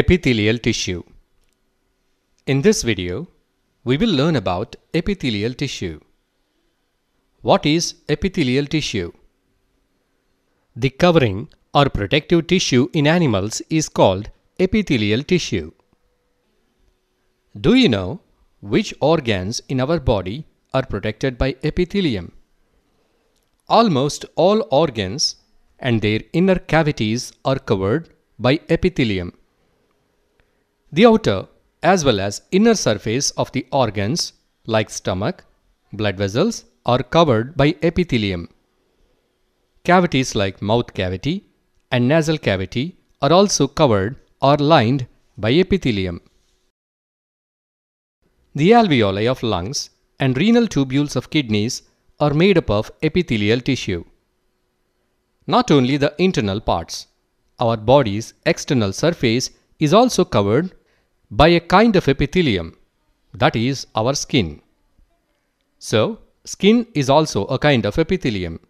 Epithelial tissue. In this video, we will learn about epithelial tissue. What is epithelial tissue? The covering or protective tissue in animals is called epithelial tissue. Do you know which organs in our body are protected by epithelium? Almost all organs and their inner cavities are covered by epithelium the outer as well as inner surface of the organs like stomach, blood vessels are covered by epithelium. Cavities like mouth cavity and nasal cavity are also covered or lined by epithelium. The alveoli of lungs and renal tubules of kidneys are made up of epithelial tissue. Not only the internal parts, our body's external surface is also covered by a kind of epithelium, that is our skin. So, skin is also a kind of epithelium.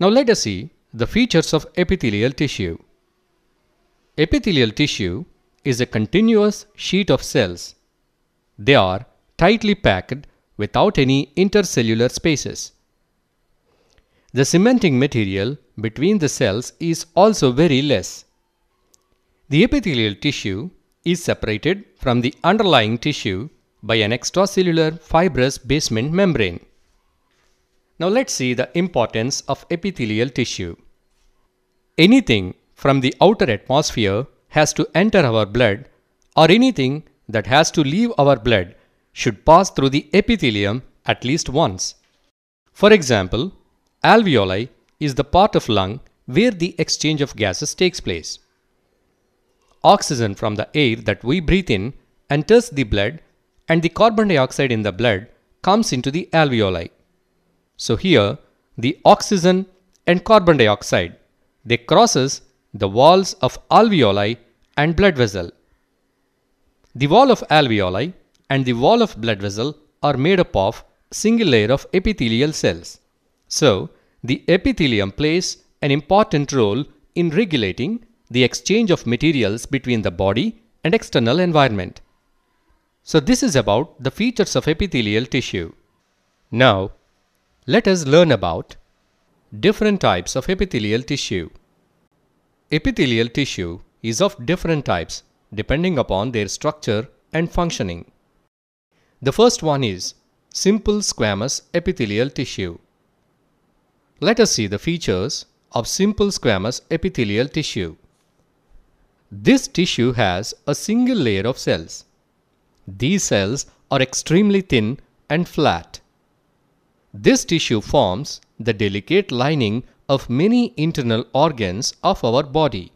Now let us see the features of epithelial tissue. Epithelial tissue is a continuous sheet of cells. They are tightly packed without any intercellular spaces. The cementing material between the cells is also very less. The epithelial tissue is separated from the underlying tissue by an extracellular fibrous basement membrane. Now let's see the importance of epithelial tissue. Anything from the outer atmosphere has to enter our blood or anything that has to leave our blood should pass through the epithelium at least once. For example, alveoli is the part of lung where the exchange of gases takes place oxygen from the air that we breathe in enters the blood and the carbon dioxide in the blood comes into the alveoli. So here the oxygen and carbon dioxide they crosses the walls of alveoli and blood vessel. The wall of alveoli and the wall of blood vessel are made up of single layer of epithelial cells. So the epithelium plays an important role in regulating the exchange of materials between the body and external environment. So this is about the features of epithelial tissue. Now, let us learn about different types of epithelial tissue. Epithelial tissue is of different types depending upon their structure and functioning. The first one is simple squamous epithelial tissue. Let us see the features of simple squamous epithelial tissue. This tissue has a single layer of cells. These cells are extremely thin and flat. This tissue forms the delicate lining of many internal organs of our body.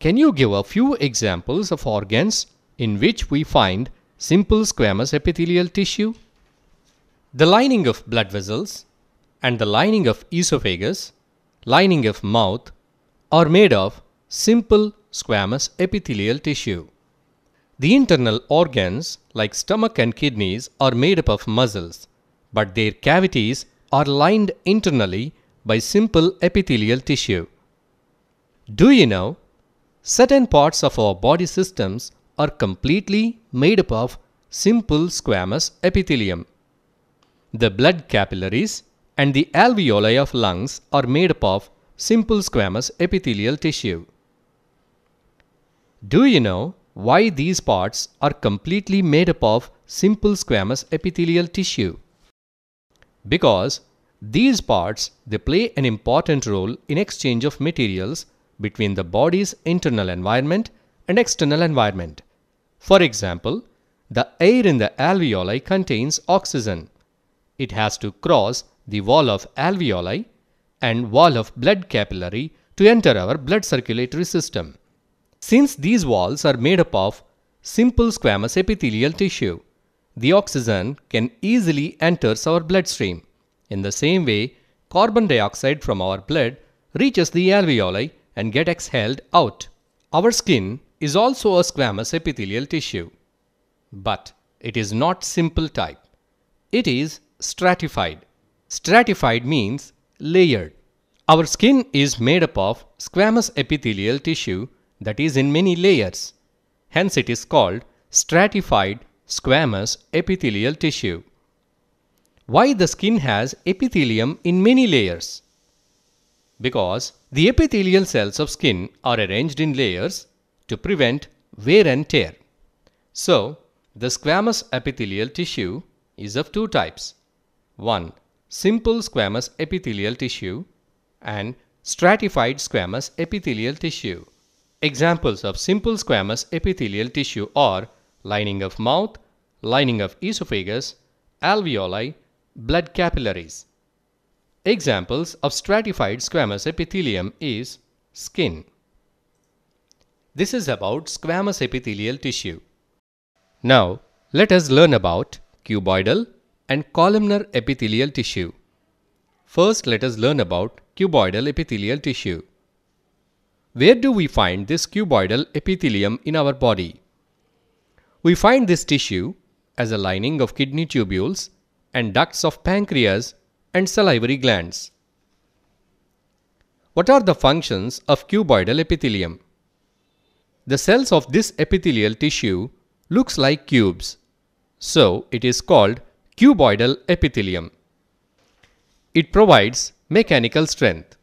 Can you give a few examples of organs in which we find simple squamous epithelial tissue? The lining of blood vessels and the lining of esophagus, lining of mouth are made of simple squamous epithelial tissue. The internal organs like stomach and kidneys are made up of muscles, but their cavities are lined internally by simple epithelial tissue. Do you know? Certain parts of our body systems are completely made up of simple squamous epithelium. The blood capillaries and the alveoli of lungs are made up of simple squamous epithelial tissue. Do you know why these parts are completely made up of simple squamous epithelial tissue? Because these parts they play an important role in exchange of materials between the body's internal environment and external environment. For example, the air in the alveoli contains oxygen. It has to cross the wall of alveoli and wall of blood capillary to enter our blood circulatory system. Since these walls are made up of simple squamous epithelial tissue, the oxygen can easily enters our bloodstream. In the same way, carbon dioxide from our blood reaches the alveoli and get exhaled out. Our skin is also a squamous epithelial tissue. But it is not simple type. It is stratified. Stratified means layered. Our skin is made up of squamous epithelial tissue that is in many layers. Hence it is called stratified squamous epithelial tissue. Why the skin has epithelium in many layers? Because the epithelial cells of skin are arranged in layers to prevent wear and tear. So, the squamous epithelial tissue is of two types. 1. Simple squamous epithelial tissue and stratified squamous epithelial tissue. Examples of simple squamous epithelial tissue are lining of mouth, lining of esophagus, alveoli, blood capillaries. Examples of stratified squamous epithelium is skin. This is about squamous epithelial tissue. Now, let us learn about cuboidal and columnar epithelial tissue. First, let us learn about cuboidal epithelial tissue. Where do we find this cuboidal epithelium in our body? We find this tissue as a lining of kidney tubules and ducts of pancreas and salivary glands. What are the functions of cuboidal epithelium? The cells of this epithelial tissue looks like cubes. So it is called cuboidal epithelium. It provides mechanical strength.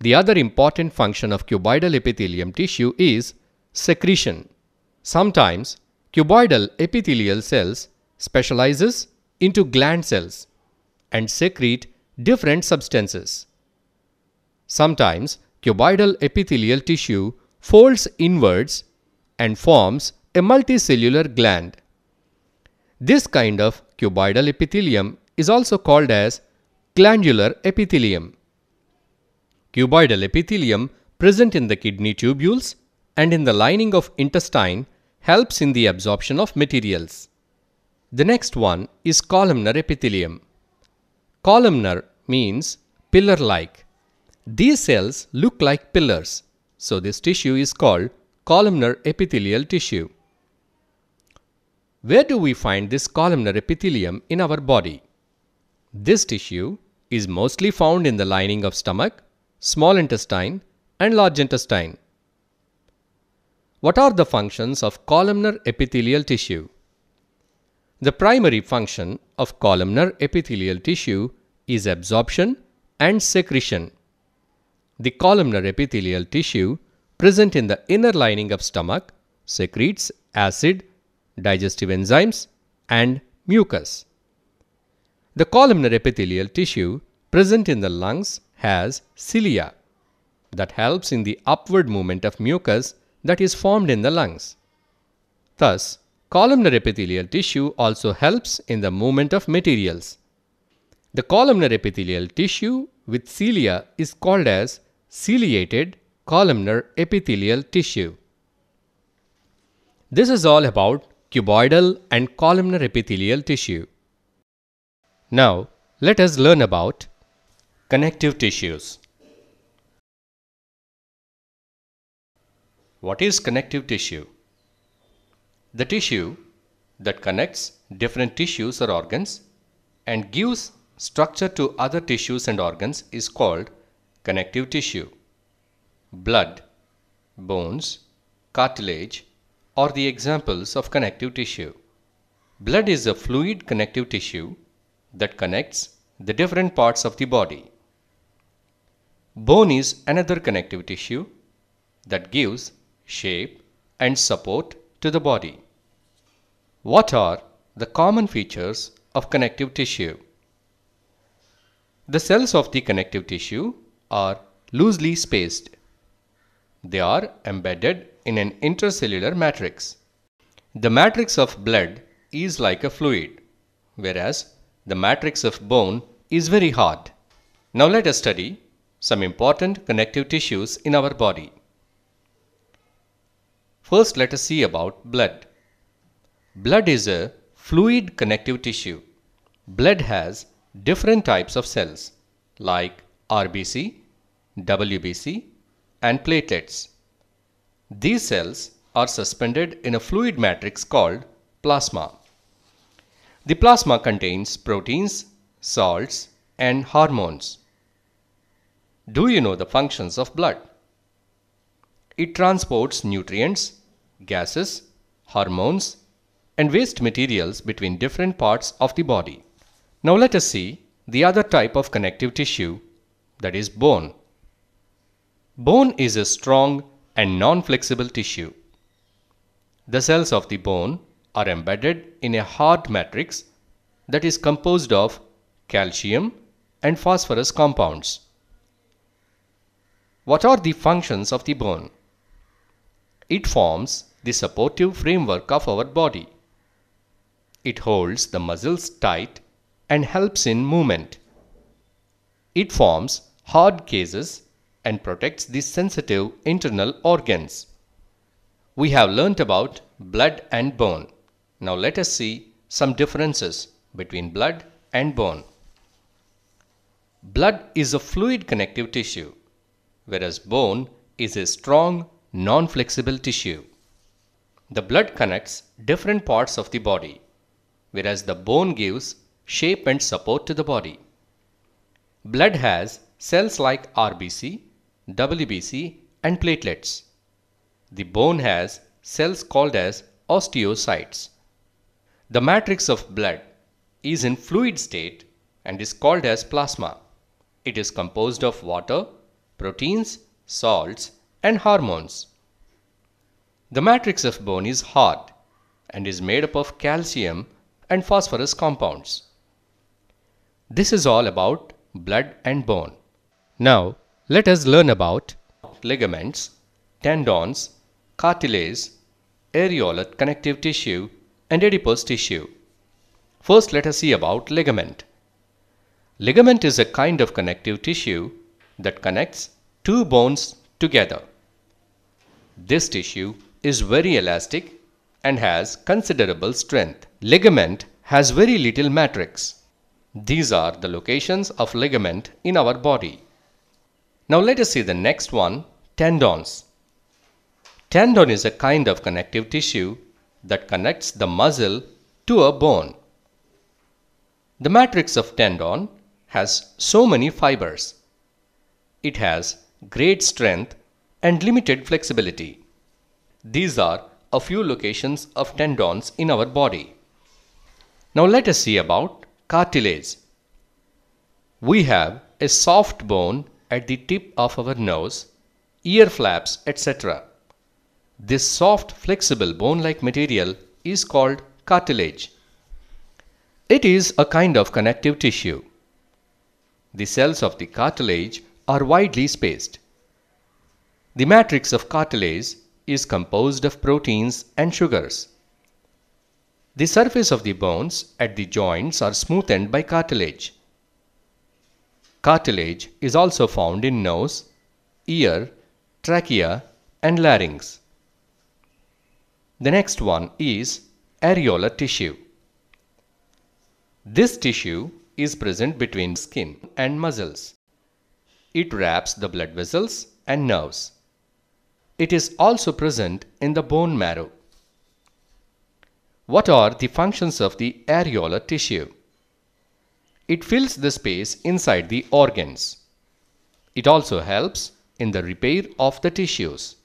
The other important function of cuboidal epithelium tissue is secretion. Sometimes cuboidal epithelial cells specializes into gland cells and secrete different substances. Sometimes cuboidal epithelial tissue folds inwards and forms a multicellular gland. This kind of cuboidal epithelium is also called as glandular epithelium. Cuboidal epithelium present in the kidney tubules and in the lining of intestine helps in the absorption of materials. The next one is columnar epithelium. Columnar means pillar-like. These cells look like pillars, so this tissue is called columnar epithelial tissue. Where do we find this columnar epithelium in our body? This tissue is mostly found in the lining of stomach small intestine, and large intestine. What are the functions of columnar epithelial tissue? The primary function of columnar epithelial tissue is absorption and secretion. The columnar epithelial tissue present in the inner lining of stomach secretes acid, digestive enzymes and mucus. The columnar epithelial tissue present in the lungs has cilia that helps in the upward movement of mucus that is formed in the lungs. Thus, columnar epithelial tissue also helps in the movement of materials. The columnar epithelial tissue with cilia is called as ciliated columnar epithelial tissue. This is all about cuboidal and columnar epithelial tissue. Now, let us learn about Connective tissues. What is connective tissue? The tissue that connects different tissues or organs and gives structure to other tissues and organs is called connective tissue. Blood, bones, cartilage are the examples of connective tissue. Blood is a fluid connective tissue that connects the different parts of the body. Bone is another connective tissue that gives shape and support to the body. What are the common features of connective tissue? The cells of the connective tissue are loosely spaced. They are embedded in an intercellular matrix. The matrix of blood is like a fluid, whereas the matrix of bone is very hard. Now let us study some important connective tissues in our body. First, let us see about blood. Blood is a fluid connective tissue. Blood has different types of cells like RBC, WBC, and platelets. These cells are suspended in a fluid matrix called plasma. The plasma contains proteins, salts, and hormones. Do you know the functions of blood? It transports nutrients, gases, hormones, and waste materials between different parts of the body. Now let us see the other type of connective tissue, that is bone. Bone is a strong and non-flexible tissue. The cells of the bone are embedded in a hard matrix that is composed of calcium and phosphorus compounds. What are the functions of the bone? It forms the supportive framework of our body. It holds the muscles tight and helps in movement. It forms hard cases and protects the sensitive internal organs. We have learnt about blood and bone. Now let us see some differences between blood and bone. Blood is a fluid connective tissue whereas bone is a strong, non flexible tissue. The blood connects different parts of the body, whereas the bone gives shape and support to the body. Blood has cells like RBC, WBC, and platelets. The bone has cells called as osteocytes. The matrix of blood is in fluid state and is called as plasma. It is composed of water, proteins, salts, and hormones. The matrix of bone is hard and is made up of calcium and phosphorus compounds. This is all about blood and bone. Now, let us learn about ligaments, tendons, cartilage, areolar connective tissue, and adipose tissue. First, let us see about ligament. Ligament is a kind of connective tissue that connects two bones together. This tissue is very elastic and has considerable strength. Ligament has very little matrix. These are the locations of ligament in our body. Now let us see the next one, tendons. Tendon is a kind of connective tissue that connects the muscle to a bone. The matrix of tendon has so many fibers it has great strength and limited flexibility. These are a few locations of tendons in our body. Now let us see about cartilage. We have a soft bone at the tip of our nose, ear flaps, etc. This soft, flexible bone like material is called cartilage. It is a kind of connective tissue. The cells of the cartilage are widely spaced. The matrix of cartilage is composed of proteins and sugars. The surface of the bones at the joints are smoothened by cartilage. Cartilage is also found in nose, ear, trachea and larynx. The next one is areolar tissue. This tissue is present between skin and muscles it wraps the blood vessels and nerves. It is also present in the bone marrow. What are the functions of the areolar tissue? It fills the space inside the organs. It also helps in the repair of the tissues.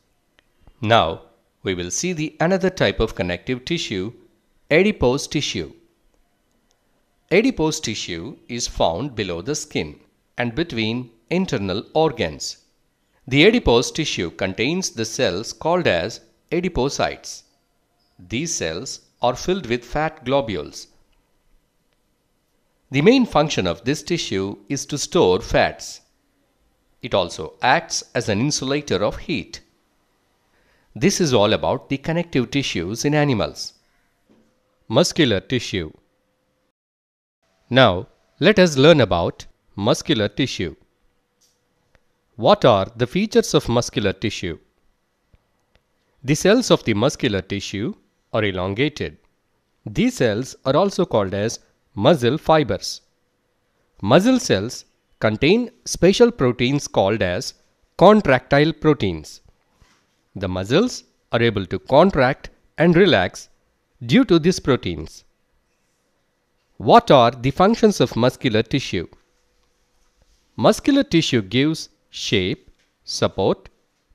Now, we will see the another type of connective tissue, adipose tissue. Adipose tissue is found below the skin and between internal organs. The adipose tissue contains the cells called as adipocytes. These cells are filled with fat globules. The main function of this tissue is to store fats. It also acts as an insulator of heat. This is all about the connective tissues in animals. Muscular tissue. Now, let us learn about muscular tissue. What are the features of muscular tissue? The cells of the muscular tissue are elongated. These cells are also called as muscle fibers. Muscle cells contain special proteins called as contractile proteins. The muscles are able to contract and relax due to these proteins. What are the functions of muscular tissue? Muscular tissue gives shape, support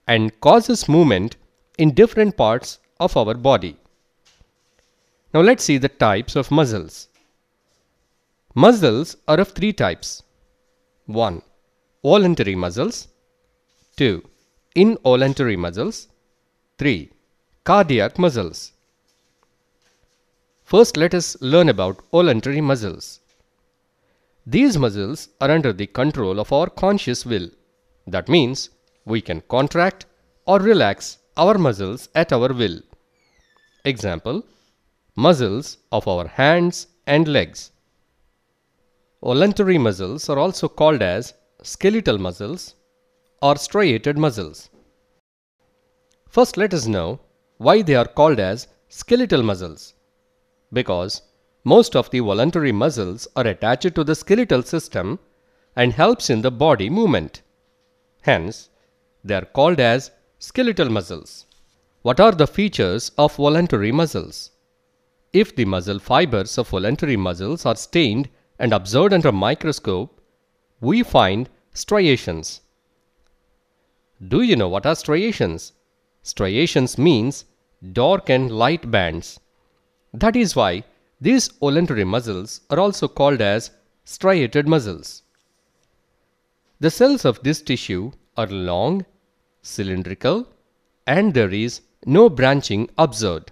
and causes movement in different parts of our body. Now let's see the types of muscles. Muscles are of three types. 1. Voluntary muscles 2. Involuntary muscles 3. Cardiac muscles First let us learn about voluntary muscles. These muscles are under the control of our conscious will. That means we can contract or relax our muscles at our will. Example, muscles of our hands and legs. Voluntary muscles are also called as skeletal muscles or striated muscles. First, let us know why they are called as skeletal muscles. Because most of the voluntary muscles are attached to the skeletal system and helps in the body movement. Hence, they are called as skeletal muscles. What are the features of voluntary muscles? If the muscle fibers of voluntary muscles are stained and observed under microscope, we find striations. Do you know what are striations? Striations means dark and light bands. That is why these voluntary muscles are also called as striated muscles. The cells of this tissue are long, cylindrical, and there is no branching observed.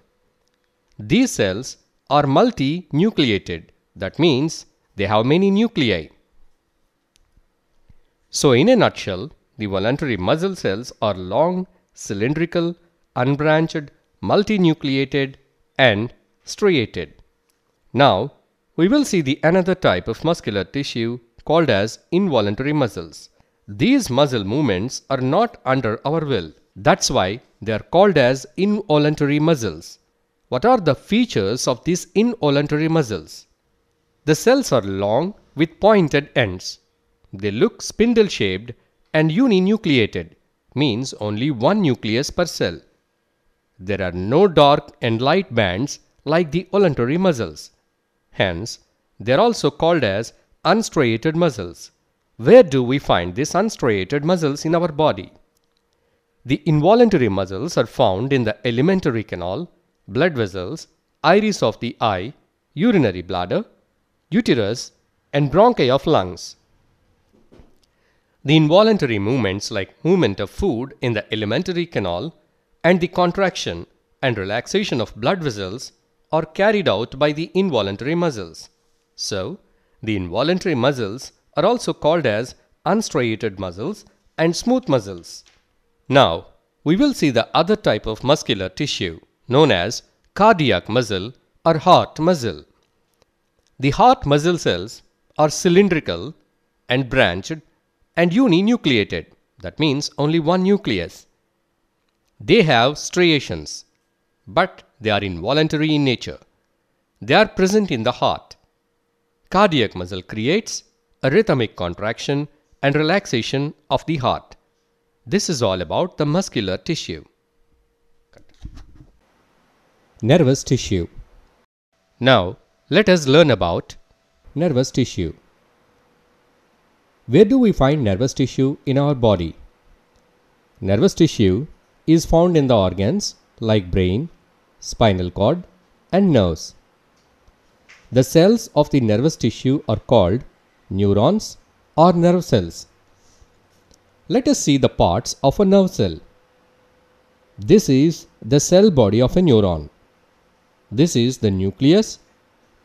These cells are multinucleated, that means they have many nuclei. So, in a nutshell, the voluntary muscle cells are long, cylindrical, unbranched, multinucleated, and striated. Now, we will see the another type of muscular tissue called as involuntary muscles. These muscle movements are not under our will. That's why they are called as involuntary muscles. What are the features of these involuntary muscles? The cells are long with pointed ends. They look spindle shaped and uninucleated, means only one nucleus per cell. There are no dark and light bands like the voluntary muscles. Hence, they are also called as unstriated muscles. Where do we find these unstriated muscles in our body? The involuntary muscles are found in the alimentary canal, blood vessels, iris of the eye, urinary bladder, uterus, and bronchi of lungs. The involuntary movements like movement of food in the alimentary canal and the contraction and relaxation of blood vessels are carried out by the involuntary muscles. So, the involuntary muscles are also called as unstriated muscles and smooth muscles. Now, we will see the other type of muscular tissue known as cardiac muscle or heart muscle. The heart muscle cells are cylindrical and branched and uninucleated, that means only one nucleus. They have striations, but they are involuntary in nature. They are present in the heart cardiac muscle creates a rhythmic contraction and relaxation of the heart. This is all about the muscular tissue. Nervous tissue. Now, let us learn about nervous tissue. Where do we find nervous tissue in our body? Nervous tissue is found in the organs like brain, spinal cord, and nerves. The cells of the nervous tissue are called neurons or nerve cells. Let us see the parts of a nerve cell. This is the cell body of a neuron. This is the nucleus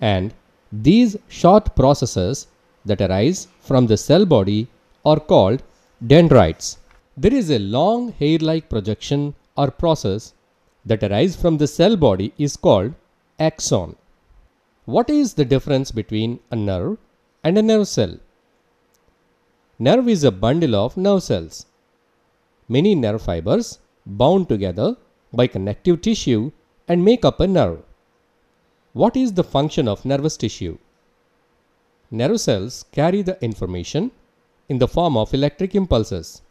and these short processes that arise from the cell body are called dendrites. There is a long hair-like projection or process that arise from the cell body is called axon. What is the difference between a nerve and a nerve cell? Nerve is a bundle of nerve cells. Many nerve fibers bound together by connective tissue and make up a nerve. What is the function of nervous tissue? Nerve cells carry the information in the form of electric impulses.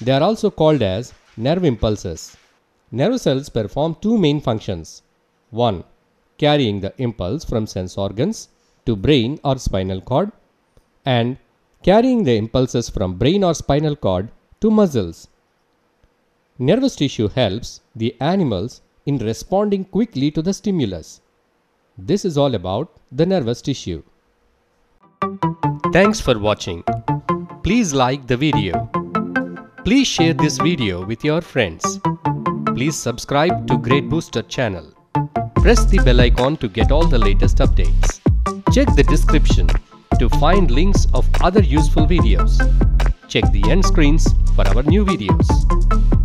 They are also called as nerve impulses. Nerve cells perform two main functions. 1 carrying the impulse from sense organs to brain or spinal cord and carrying the impulses from brain or spinal cord to muscles. Nervous tissue helps the animals in responding quickly to the stimulus. This is all about the nervous tissue. Thanks for watching. Please like the video. Please share this video with your friends. Please subscribe to Great Booster channel. Press the bell icon to get all the latest updates. Check the description to find links of other useful videos. Check the end screens for our new videos.